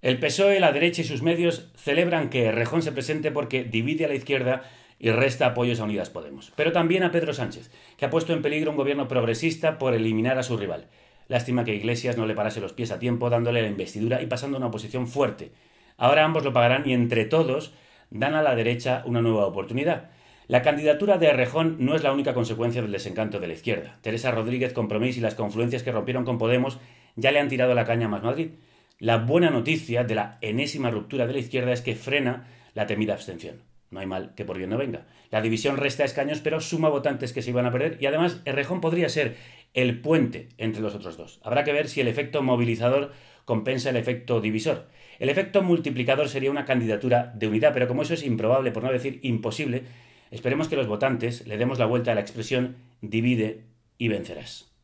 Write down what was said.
El PSOE, la derecha y sus medios celebran que Rejón se presente porque divide a la izquierda y resta apoyos a Unidas Podemos. Pero también a Pedro Sánchez, que ha puesto en peligro un gobierno progresista por eliminar a su rival. Lástima que Iglesias no le parase los pies a tiempo dándole la investidura y pasando una oposición fuerte. Ahora ambos lo pagarán y entre todos dan a la derecha una nueva oportunidad. La candidatura de Rejón no es la única consecuencia del desencanto de la izquierda. Teresa Rodríguez, Compromís y las confluencias que rompieron con Podemos ya le han tirado la caña a más Madrid. La buena noticia de la enésima ruptura de la izquierda es que frena la temida abstención. No hay mal que por bien no venga. La división resta escaños, pero suma votantes que se iban a perder y además rejón podría ser el puente entre los otros dos. Habrá que ver si el efecto movilizador compensa el efecto divisor. El efecto multiplicador sería una candidatura de unidad, pero como eso es improbable, por no decir imposible, esperemos que los votantes le demos la vuelta a la expresión divide y vencerás.